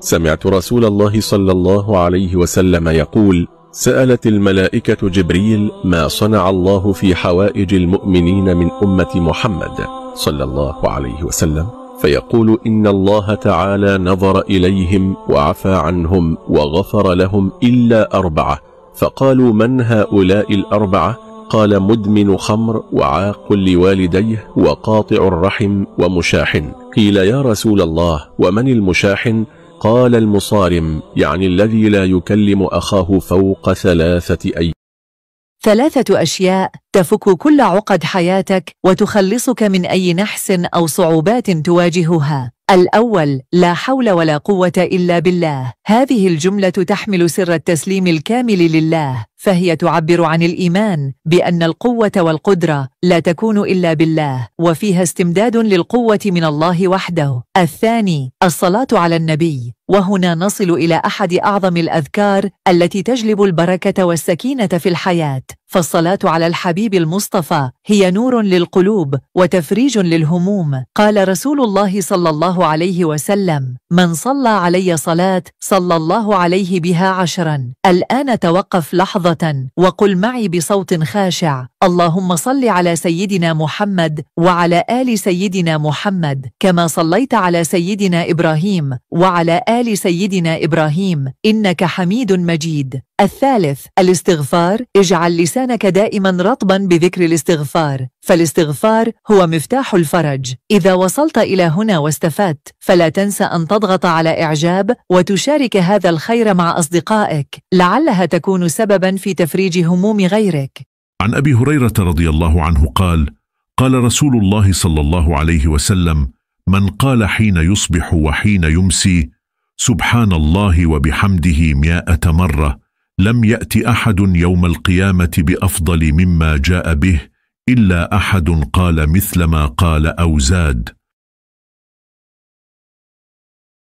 سمعت رسول الله صلى الله عليه وسلم يقول سألت الملائكة جبريل ما صنع الله في حوائج المؤمنين من أمة محمد صلى الله عليه وسلم فيقول إن الله تعالى نظر إليهم وعفى عنهم وغفر لهم إلا أربعة فقالوا من هؤلاء الأربعة قال مدمن خمر وعاق لوالديه وقاطع الرحم ومشاحن قيل يا رسول الله ومن المشاحن قال المصارم يعني الذي لا يكلم أخاه فوق ثلاثة أي ثلاثة أشياء تفك كل عقد حياتك وتخلصك من أي نحس أو صعوبات تواجهها الأول لا حول ولا قوة إلا بالله هذه الجملة تحمل سر التسليم الكامل لله فهي تعبر عن الإيمان بأن القوة والقدرة لا تكون إلا بالله وفيها استمداد للقوة من الله وحده الثاني الصلاة على النبي وهنا نصل إلى أحد أعظم الأذكار التي تجلب البركة والسكينة في الحياة فالصلاة على الحبيب المصطفى هي نور للقلوب وتفريج للهموم قال رسول الله صلى الله عليه وسلم من صلى علي صلاة صلى الله عليه بها عشرا الآن توقف لحظة لحظة وقل معي بصوت خاشع اللهم صل على سيدنا محمد وعلى آل سيدنا محمد كما صليت على سيدنا إبراهيم وعلى آل سيدنا إبراهيم إنك حميد مجيد الثالث الاستغفار اجعل لسانك دائما رطبا بذكر الاستغفار فالاستغفار هو مفتاح الفرج إذا وصلت إلى هنا واستفدت فلا تنسى أن تضغط على إعجاب وتشارك هذا الخير مع أصدقائك لعلها تكون سببا في تفريج هموم غيرك عن أبي هريرة رضي الله عنه قال قال رسول الله صلى الله عليه وسلم من قال حين يصبح وحين يمسي سبحان الله وبحمده مائة مرة لم يأت أحد يوم القيامة بأفضل مما جاء به إلا أحد قال مثل ما قال أو زاد